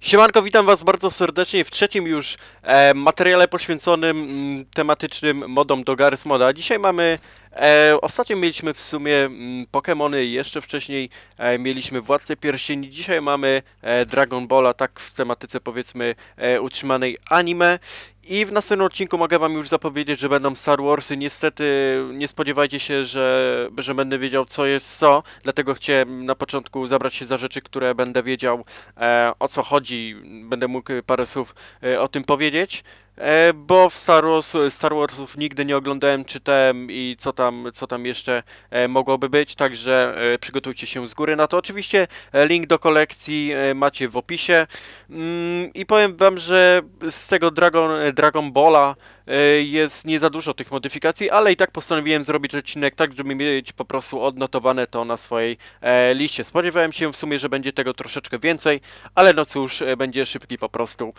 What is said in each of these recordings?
Siemanko, witam was bardzo serdecznie w trzecim już e, materiale poświęconym m, mm, tematycznym modom do Garys Moda. Dzisiaj mamy, e, ostatnio mieliśmy w sumie m, mm, Pokemony, jeszcze wcześniej e, mieliśmy Władcę Pierścieni, dzisiaj mamy e, Dragon Balla, tak w tematyce powiedzmy e, utrzymanej anime i w następnym odcinku mogę wam już zapowiedzieć, że będą Star Warsy. Niestety nie spodziewajcie się, że, że będę wiedział co jest co, dlatego chciałem na początku zabrać się za rzeczy, które będę wiedział e, o co chodzi. Będę mógł parę słów e, o tym powiedzieć. E, bo w Star, Wars, Star Warsów nigdy nie oglądałem, czytałem i co tam, co tam jeszcze e, mogłoby być, także e, przygotujcie się z góry na to. Oczywiście link do kolekcji macie w opisie mm, i powiem wam, że z tego Dragon, Dragon Balla E, jest nie za dużo tych modyfikacji, ale i tak postanowiłem zrobić odcinek tak, żeby mieć po prostu odnotowane to na swojej e, liście. Spodziewałem się w sumie, że będzie tego troszeczkę więcej, ale no cóż, e, będzie szybki po prostu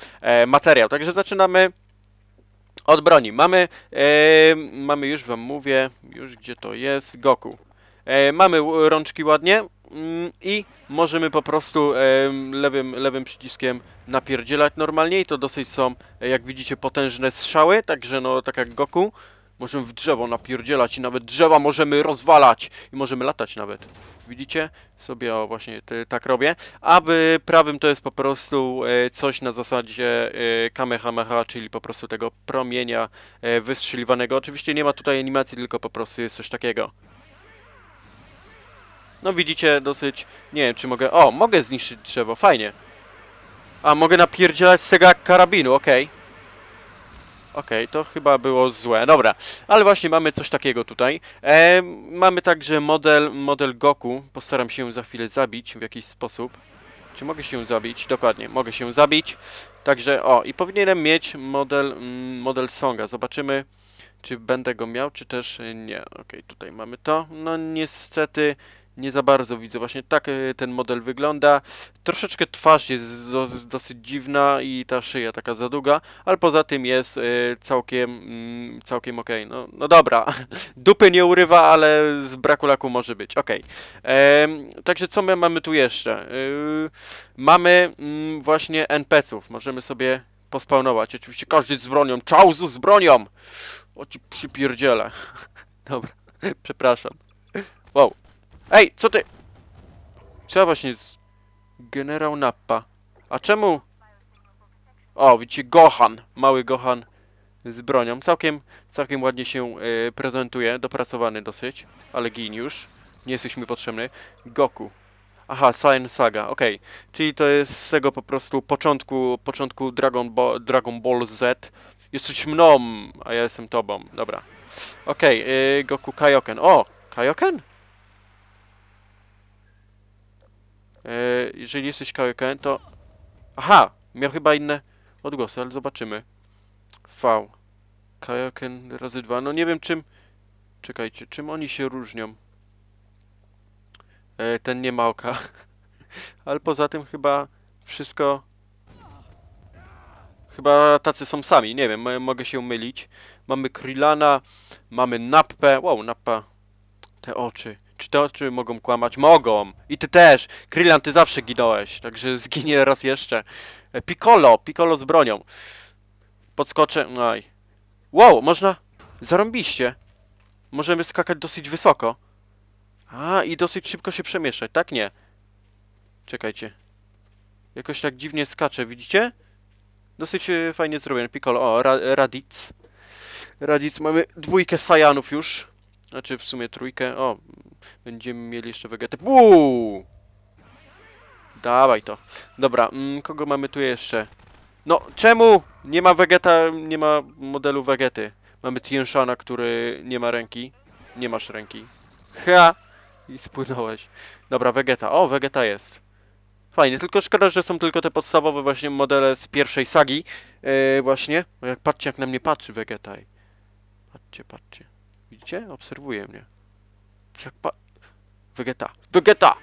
materiał. Także zaczynamy od broni. Mamy, mamy już wam mówię, już gdzie to jest, Goku. mamy rączki ładnie, Mm, i możemy po prostu lewym, lewym przyciskiem napierdzielać normalnie i to dosyć są, e, jak widzicie, potężne strzały, także no tak jak Goku. Możemy w drzewo napierdzielać i nawet drzewa możemy rozwalać i możemy latać nawet. Widzicie? Sobie o, właśnie te, tak robię. Aby prawym to jest po prostu e, coś na zasadzie e, kamehameha, czyli po prostu tego promienia e, wystrzeliwanego. Oczywiście nie ma tutaj animacji, tylko po prostu jest coś takiego. No widzicie, dosyć... Nie wiem, czy mogę... O, mogę zniszczyć drzewo, fajnie. A, mogę napierdzielać z tego karabinu, okej. Okay. Okej, okay, to chyba było złe. Dobra, ale właśnie mamy coś takiego tutaj. E, mamy także model, model Goku. Postaram się za chwilę zabić w jakiś sposób. Czy mogę się zabić? Dokładnie, mogę się zabić. Także, o, i powinienem mieć model, mm, model Songa. Zobaczymy, czy będę go miał, czy też nie. Okej, okay, tutaj mamy to. No niestety nie za bardzo widzę. Właśnie tak e, ten model wygląda. Troszeczkę twarz jest dosyć dziwna i ta szyja taka za długa, ale poza tym jest e, całkiem, mm, całkiem ok. No, no dobra, dupy nie urywa, ale z braku laku może być, ok. Także co my mamy tu jeszcze? E, mamy mm, właśnie NPC-ów. Możemy sobie pospawnować. Oczywiście każdy z bronią. Czauzu z bronią! O ci przypierdziele. Dobra, przepraszam. Wow, Ej, co ty? Trzeba właśnie z... Generał Nappa. A czemu? O, widzicie, Gohan. Mały Gohan z bronią. Całkiem, całkiem ładnie się e, prezentuje. Dopracowany dosyć. Ale geniusz. Nie jesteśmy potrzebny. Goku. Aha, Saiyan Saga, okej. Okay. Czyli to jest z tego po prostu początku, początku Dragon, Bo Dragon Ball Z. Jesteś mną, a ja jestem tobą. Dobra. Okej, okay, e, Goku Kaioken. O, Kaioken? E, jeżeli jesteś Kaioken, to... Aha! Miał chyba inne odgłosy, ale zobaczymy. V. Kaioken razy dwa. No nie wiem czym... Czekajcie, czym oni się różnią? E, ten nie ma oka. ale poza tym chyba wszystko... Chyba tacy są sami, nie wiem, mogę się mylić. Mamy Krillana, mamy Nappę. Wow, Nappa. Te oczy. Czy te oczy mogą kłamać? Mogą! I ty też! Krillan, ty zawsze ginąłeś, także zginie raz jeszcze. Piccolo! Piccolo z bronią. Podskoczę... Aj. No wow, można... Zarąbiście. Możemy skakać dosyć wysoko. A, i dosyć szybko się przemieszać, tak? Nie. Czekajcie. Jakoś tak dziwnie skacze, widzicie? Dosyć e, fajnie zrobione. Piccolo, o, ra Radic, mamy dwójkę Sajanów już. Znaczy w sumie trójkę. O, będziemy mieli jeszcze wegetę. Uuu! Dawaj to. Dobra, mm, kogo mamy tu jeszcze? No, czemu nie ma Vegeta, nie ma modelu Vegety? Mamy Tienshana, który nie ma ręki. Nie masz ręki. Ha! I spłynąłeś. Dobra, Vegeta. O, Vegeta jest. Fajnie, tylko szkoda, że są tylko te podstawowe właśnie modele z pierwszej sagi. Yy, właśnie. No jak patrzcie, jak na mnie patrzy Vegeta. Patrzcie, patrzcie. Widzicie? Obserwuje mnie. Jak pa... Wegeta! Wegeta!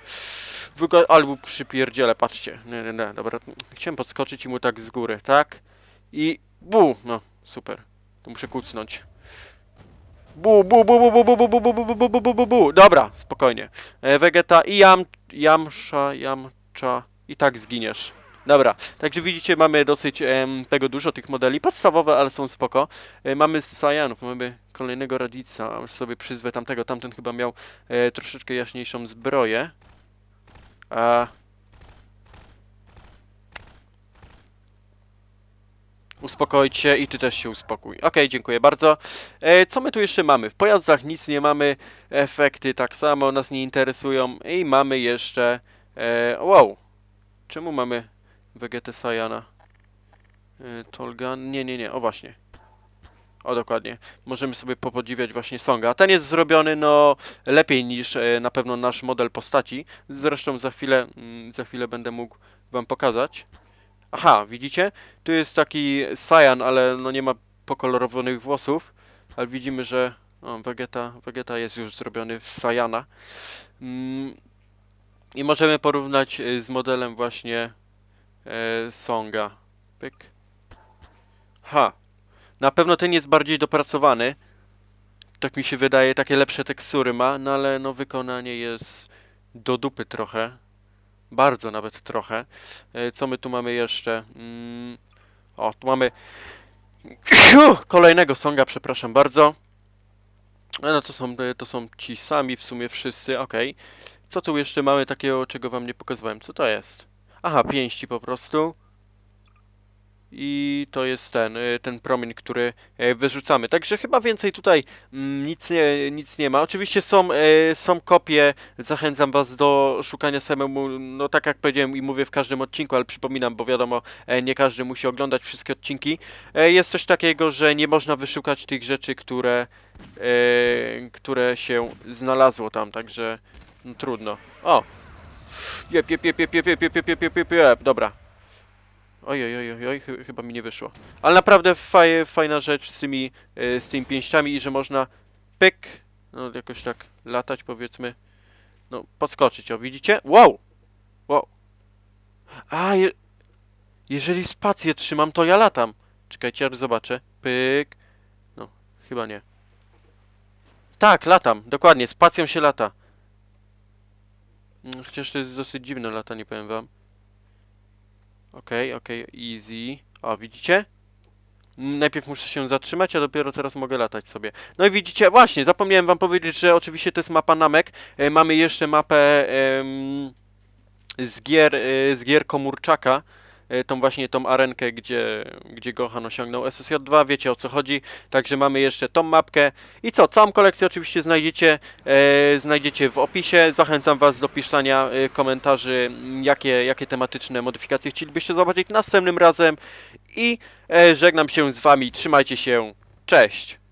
Wyga... Albo przypierdziele, patrzcie. Nie, nie, nie, dobra. Chciałem podskoczyć i mu tak z góry, tak? I... Bu! No, super. Tu muszę kucnąć. Bu, bu, bu, bu, bu, bu, bu, bu, bu, bu, bu, bu, bu, bu, bu, bu. Dobra, spokojnie. E, Vegeta i jam... Jamsza, jamcza... I tak zginiesz. Dobra, także widzicie, mamy dosyć em, tego dużo, tych modeli. Podstawowe, ale są spoko. E, mamy Saiyanów, mamy kolejnego radica, sobie przyzwę tamtego, tamten chyba miał e, troszeczkę jaśniejszą zbroję. A... Uspokojcie i ty też się uspokój. ok dziękuję bardzo. E, co my tu jeszcze mamy? W pojazdach nic nie mamy, efekty tak samo nas nie interesują i mamy jeszcze... E, wow! Czemu mamy Vegetę Sajana? E, Tolgan? Nie, nie, nie, o właśnie. O, dokładnie. Możemy sobie popodziwiać właśnie Songa. Ten jest zrobiony, no, lepiej niż e, na pewno nasz model postaci. Zresztą za chwilę, mm, za chwilę będę mógł wam pokazać. Aha, widzicie? Tu jest taki Saiyan, ale no nie ma pokolorowanych włosów. Ale widzimy, że o, Vegeta, Vegeta jest już zrobiony w Cyana. Mm, I możemy porównać e, z modelem właśnie e, Songa. Pyk. Ha, na pewno ten jest bardziej dopracowany. Tak mi się wydaje, takie lepsze tekstury ma, no ale no wykonanie jest do dupy trochę. Bardzo nawet trochę. E, co my tu mamy jeszcze? Mm, o, tu mamy kolejnego songa, przepraszam bardzo. E, no to są, e, to są ci sami w sumie wszyscy, ok. Co tu jeszcze mamy takiego, czego wam nie pokazywałem? Co to jest? Aha, pięści po prostu i to jest ten, ten promień, który wyrzucamy. Także chyba więcej tutaj nic nie, nic nie ma. Oczywiście są, są kopie, zachęcam Was do szukania samemu, no tak jak powiedziałem i mówię w każdym odcinku, ale przypominam, bo wiadomo, nie każdy musi oglądać wszystkie odcinki. Jest coś takiego, że nie można wyszukać tych rzeczy, które, które się znalazło tam, także no, trudno. O! Jep, jep, jep, jep, jep, jep, jep, jep, jep, jep, jep, jep, dobra. Oj, oj, oj, oj, oj, chyba mi nie wyszło. Ale naprawdę faj, fajna rzecz z tymi, e, z tymi pięściami i że można pyk, no jakoś tak latać powiedzmy, no podskoczyć, o widzicie? Wow! Wow! A, je jeżeli spację trzymam, to ja latam. Czekajcie, aż zobaczę. Pyk. No, chyba nie. Tak, latam, dokładnie, spacją się lata. Mm, chociaż to jest dosyć dziwne latanie, powiem wam. Okej, okay, okej, okay, easy. O, widzicie? Najpierw muszę się zatrzymać, a dopiero teraz mogę latać sobie. No i widzicie, właśnie, zapomniałem wam powiedzieć, że oczywiście to jest mapa Namek. E, mamy jeszcze mapę z, gier, e, z gier Komórczaka. E, tą właśnie tą arenkę, gdzie, gdzie Gohan osiągnął SSJ2, wiecie o co chodzi, także mamy jeszcze tą mapkę i co, całą kolekcję oczywiście znajdziecie, e, znajdziecie w opisie, zachęcam Was do pisania e, komentarzy, jakie, jakie tematyczne modyfikacje chcielibyście zobaczyć następnym razem i e, żegnam się z Wami, trzymajcie się, cześć!